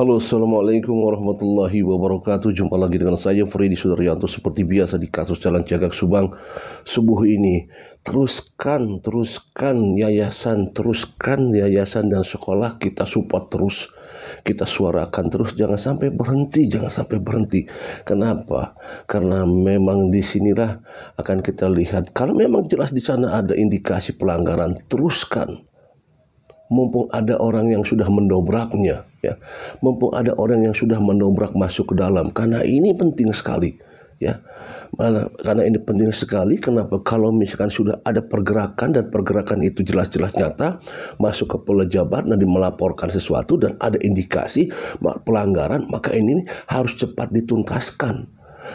Halo Assalamualaikum warahmatullahi wabarakatuh Jumpa lagi dengan saya Freddy Sudaryanto Seperti biasa di kasus Jalan Jagak Subang Subuh ini Teruskan, teruskan yayasan Teruskan yayasan dan sekolah Kita support terus Kita suarakan terus Jangan sampai berhenti Jangan sampai berhenti Kenapa? Karena memang disinilah akan kita lihat Kalau memang jelas di sana ada indikasi pelanggaran Teruskan mumpung ada orang yang sudah mendobraknya ya mumpung ada orang yang sudah mendobrak masuk ke dalam karena ini penting sekali ya karena, karena ini penting sekali kenapa kalau misalkan sudah ada pergerakan dan pergerakan itu jelas-jelas nyata masuk ke pola jabat dan melaporkan sesuatu dan ada indikasi pelanggaran maka ini harus cepat dituntaskan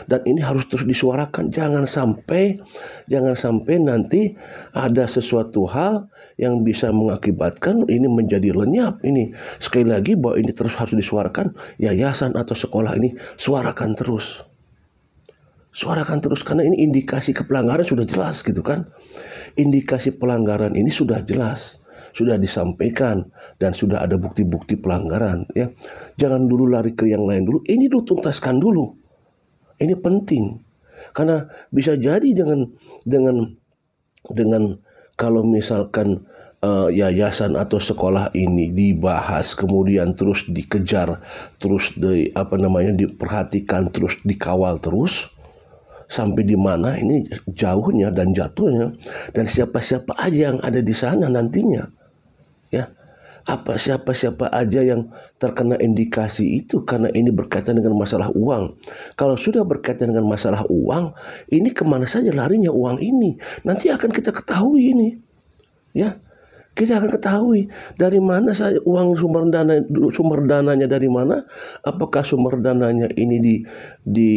dan ini harus terus disuarakan jangan sampai jangan sampai nanti ada sesuatu hal yang bisa mengakibatkan ini menjadi lenyap ini sekali lagi bahwa ini terus harus disuarakan yayasan atau sekolah ini suarakan terus suarakan terus karena ini indikasi kepelanggaran sudah jelas gitu kan indikasi pelanggaran ini sudah jelas sudah disampaikan dan sudah ada bukti-bukti pelanggaran ya. Jangan dulu lari ke yang lain dulu, ini dulu tuntaskan dulu. Ini penting karena bisa jadi dengan dengan dengan kalau misalkan uh, yayasan atau sekolah ini dibahas kemudian terus dikejar terus di apa namanya diperhatikan terus dikawal terus sampai di mana ini jauhnya dan jatuhnya dan siapa-siapa aja yang ada di sana nantinya ya apa siapa-siapa aja yang terkena indikasi itu karena ini berkaitan dengan masalah uang. Kalau sudah berkaitan dengan masalah uang, ini kemana saja larinya uang ini? Nanti akan kita ketahui ini. Ya, kita akan ketahui dari mana saya uang sumber dana sumber dananya dari mana apakah sumber dananya ini di di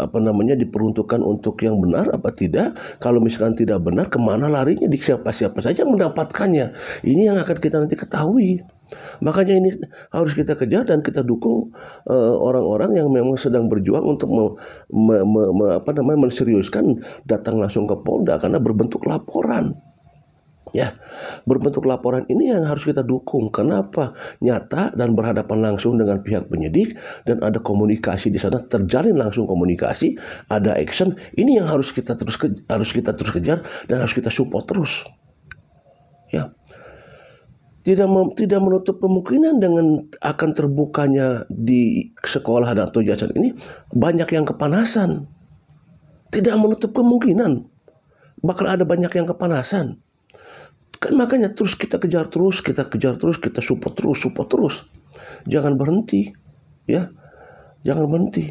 apa namanya diperuntukkan untuk yang benar apa tidak kalau misalkan tidak benar kemana larinya di siapa siapa saja mendapatkannya ini yang akan kita nanti ketahui Makanya ini harus kita kejar dan kita dukung eh, orang-orang uh, yang memang sedang berjuang untuk me, me, me, me, apa namanya menseriuskan datang langsung ke Polda karena berbentuk laporan. Ya, berbentuk laporan ini yang harus kita dukung. Kenapa? Nyata dan berhadapan langsung dengan pihak penyidik dan ada komunikasi di sana, terjalin langsung komunikasi, ada action. Ini yang harus kita terus ke, harus kita terus kejar dan harus kita support terus. Ya. Tidak mem, tidak menutup kemungkinan dengan akan terbukanya di sekolah dan atau jajan ini banyak yang kepanasan. Tidak menutup kemungkinan bakal ada banyak yang kepanasan Kan makanya terus kita kejar terus, kita kejar terus, kita support terus, support terus. Jangan berhenti, ya. Jangan berhenti.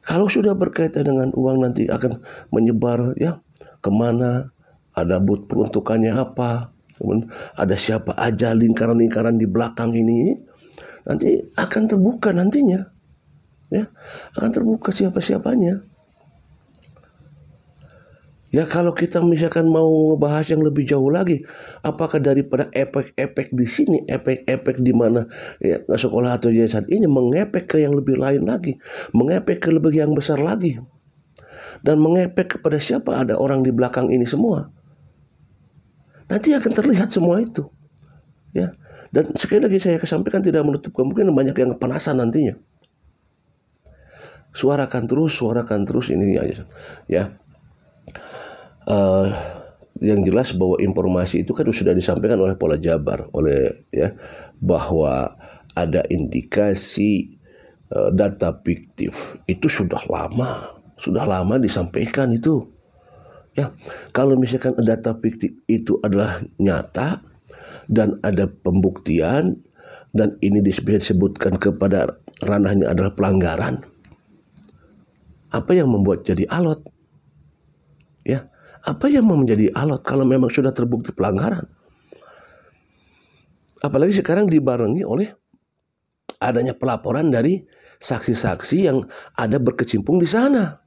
Kalau sudah berkaitan dengan uang nanti akan menyebar ya kemana, ada but peruntukannya apa, kemudian ada siapa aja lingkaran-lingkaran di belakang ini, nanti akan terbuka nantinya, ya akan terbuka siapa-siapanya. Ya kalau kita misalkan mau ngebahas yang lebih jauh lagi, apakah daripada efek-efek di sini, efek-efek di mana ya, sekolah atau yayasan ini mengepek ke yang lebih lain lagi, mengepek ke lebih yang besar lagi, dan mengepek kepada siapa ada orang di belakang ini semua. Nanti akan terlihat semua itu, ya. Dan sekali lagi saya kesampaikan tidak menutup kemungkinan banyak yang penasaran nantinya. Suarakan terus, suarakan terus ini aja, ya uh, yang jelas bahwa informasi itu kan sudah disampaikan oleh Pola Jabar oleh ya bahwa ada indikasi uh, data fiktif itu sudah lama sudah lama disampaikan itu ya kalau misalkan data fiktif itu adalah nyata dan ada pembuktian dan ini disebutkan kepada ranahnya adalah pelanggaran apa yang membuat jadi alot ya apa yang mau menjadi alat kalau memang sudah terbukti pelanggaran? Apalagi sekarang dibarengi oleh adanya pelaporan dari saksi-saksi yang ada berkecimpung di sana.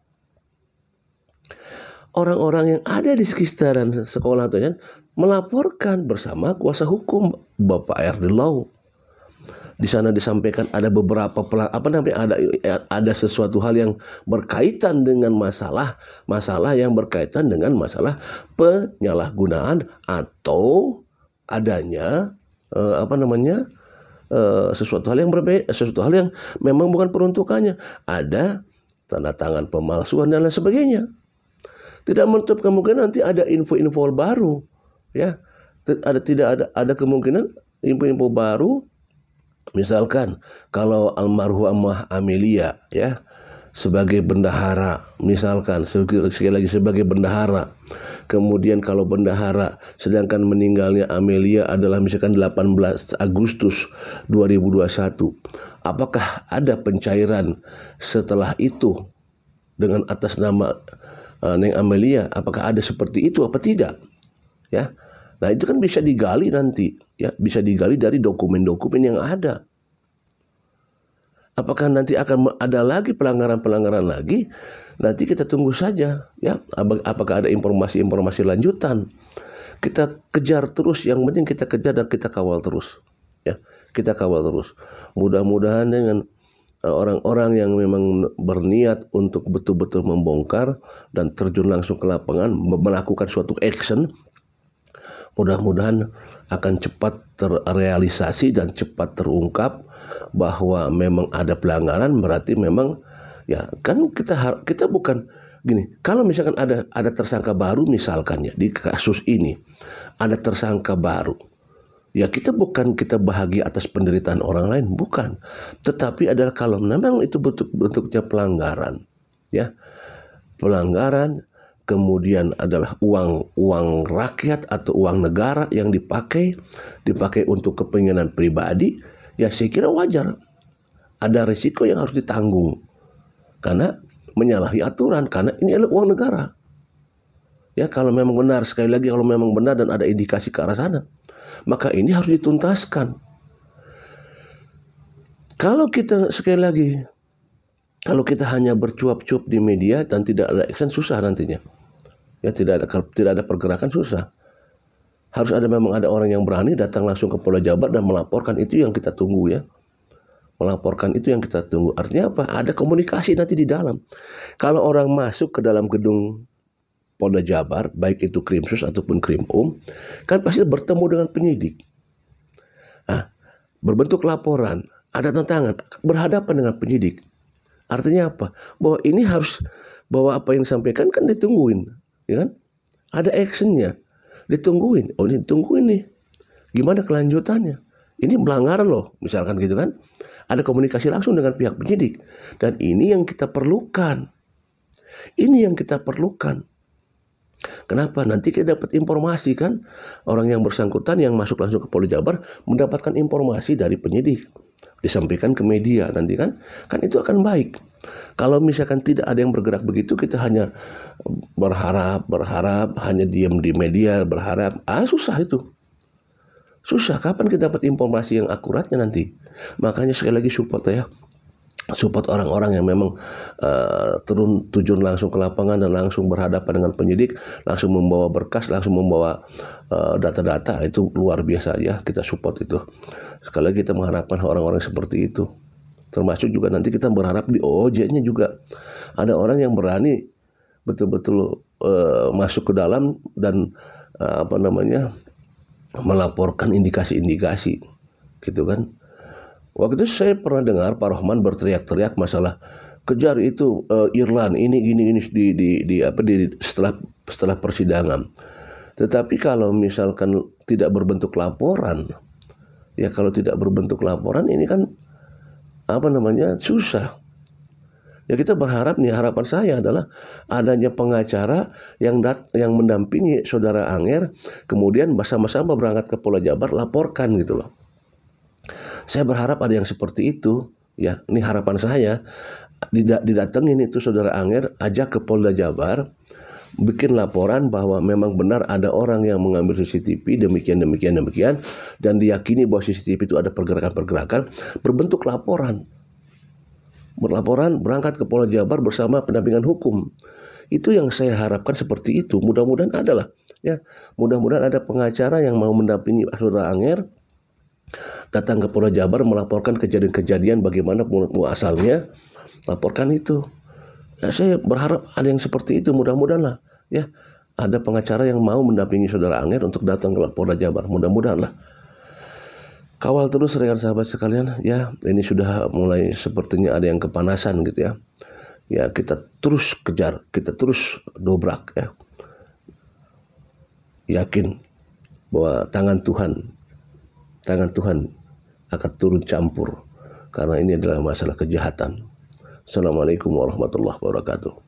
Orang-orang yang ada di sekitaran sekolah itu kan melaporkan bersama kuasa hukum Bapak Erdi Law di sana disampaikan ada beberapa pelang, apa namanya ada ada sesuatu hal yang berkaitan dengan masalah masalah yang berkaitan dengan masalah penyalahgunaan atau adanya eh, apa namanya eh, sesuatu hal yang berbeda sesuatu hal yang memang bukan peruntukannya ada tanda tangan pemalsuan dan lain sebagainya tidak menutup kemungkinan nanti ada info-info baru ya ada tidak ada ada kemungkinan info-info baru Misalkan kalau almarhumah Amelia ya sebagai bendahara, misalkan sekali lagi sebagai bendahara. Kemudian kalau bendahara sedangkan meninggalnya Amelia adalah misalkan 18 Agustus 2021. Apakah ada pencairan setelah itu dengan atas nama uh, Neng Amelia apakah ada seperti itu apa tidak? Ya. Nah, itu kan bisa digali nanti, ya, bisa digali dari dokumen-dokumen yang ada. Apakah nanti akan ada lagi pelanggaran-pelanggaran lagi? Nanti kita tunggu saja, ya. Apakah ada informasi-informasi lanjutan? Kita kejar terus, yang penting kita kejar dan kita kawal terus, ya. Kita kawal terus. Mudah-mudahan dengan e, orang-orang yang memang berniat untuk betul-betul membongkar dan terjun langsung ke lapangan melakukan suatu action mudah-mudahan akan cepat terrealisasi dan cepat terungkap bahwa memang ada pelanggaran berarti memang ya kan kita kita bukan gini kalau misalkan ada ada tersangka baru misalkan ya di kasus ini ada tersangka baru ya kita bukan kita bahagia atas penderitaan orang lain bukan tetapi adalah kalau memang itu bentuk bentuknya pelanggaran ya pelanggaran kemudian adalah uang uang rakyat atau uang negara yang dipakai dipakai untuk kepenginan pribadi ya saya kira wajar ada risiko yang harus ditanggung karena menyalahi aturan karena ini adalah uang negara ya kalau memang benar sekali lagi kalau memang benar dan ada indikasi ke arah sana maka ini harus dituntaskan kalau kita sekali lagi kalau kita hanya bercuap-cuap di media dan tidak ada action susah nantinya ya tidak ada tidak ada pergerakan susah harus ada memang ada orang yang berani datang langsung ke Polda Jabar dan melaporkan itu yang kita tunggu ya melaporkan itu yang kita tunggu artinya apa ada komunikasi nanti di dalam kalau orang masuk ke dalam gedung Polda Jabar baik itu Krimsus ataupun Krimum kan pasti bertemu dengan penyidik nah, berbentuk laporan ada tantangan berhadapan dengan penyidik artinya apa bahwa ini harus bahwa apa yang disampaikan kan ditungguin ya kan? Ada actionnya, ditungguin. Oh ini ditungguin nih, gimana kelanjutannya? Ini pelanggaran loh, misalkan gitu kan? Ada komunikasi langsung dengan pihak penyidik dan ini yang kita perlukan. Ini yang kita perlukan. Kenapa? Nanti kita dapat informasi kan orang yang bersangkutan yang masuk langsung ke Polda Jabar mendapatkan informasi dari penyidik disampaikan ke media nanti kan kan itu akan baik kalau misalkan tidak ada yang bergerak begitu kita hanya eh, berharap berharap hanya diam di media berharap ah susah itu susah kapan kita dapat informasi yang akuratnya nanti makanya sekali lagi support ya support orang-orang yang memang uh, turun tujuan langsung ke lapangan dan langsung berhadapan dengan penyidik, langsung membawa berkas, langsung membawa eh, data-data uh, itu luar biasa ya kita support itu. Sekali lagi kita mengharapkan orang-orang seperti itu. Termasuk juga nanti kita berharap di OJ-nya juga ada orang yang berani betul-betul uh, masuk ke dalam dan uh, apa namanya melaporkan indikasi-indikasi gitu kan Waktu itu saya pernah dengar Pak Rohman berteriak-teriak masalah kejar itu uh, eh, Irland ini gini gini di, di di apa di setelah setelah persidangan. Tetapi kalau misalkan tidak berbentuk laporan, ya kalau tidak berbentuk laporan ini kan apa namanya susah. Ya kita berharap nih harapan saya adalah adanya pengacara yang dat yang mendampingi saudara Anger kemudian bersama-sama berangkat ke Pulau Jabar laporkan gitu loh. Saya berharap ada yang seperti itu, ya. Ini harapan saya. Didatengin itu saudara Anger, ajak ke Polda Jabar, bikin laporan bahwa memang benar ada orang yang mengambil CCTV demikian demikian demikian dan diyakini bahwa CCTV itu ada pergerakan-pergerakan berbentuk laporan berlaporan berangkat ke Polda Jabar bersama pendampingan hukum itu yang saya harapkan seperti itu mudah-mudahan adalah ya mudah-mudahan ada pengacara yang mau mendampingi saudara Anger datang ke Polda Jabar melaporkan kejadian-kejadian bagaimana mulut muasalnya laporkan itu ya, saya berharap ada yang seperti itu mudah-mudahan lah ya ada pengacara yang mau mendampingi saudara Anger untuk datang ke Polda Jabar mudah-mudahan lah kawal terus rekan sahabat sekalian ya ini sudah mulai sepertinya ada yang kepanasan gitu ya ya kita terus kejar kita terus dobrak ya yakin bahwa tangan Tuhan tangan Tuhan akan turun campur karena ini adalah masalah kejahatan. Assalamualaikum warahmatullahi wabarakatuh.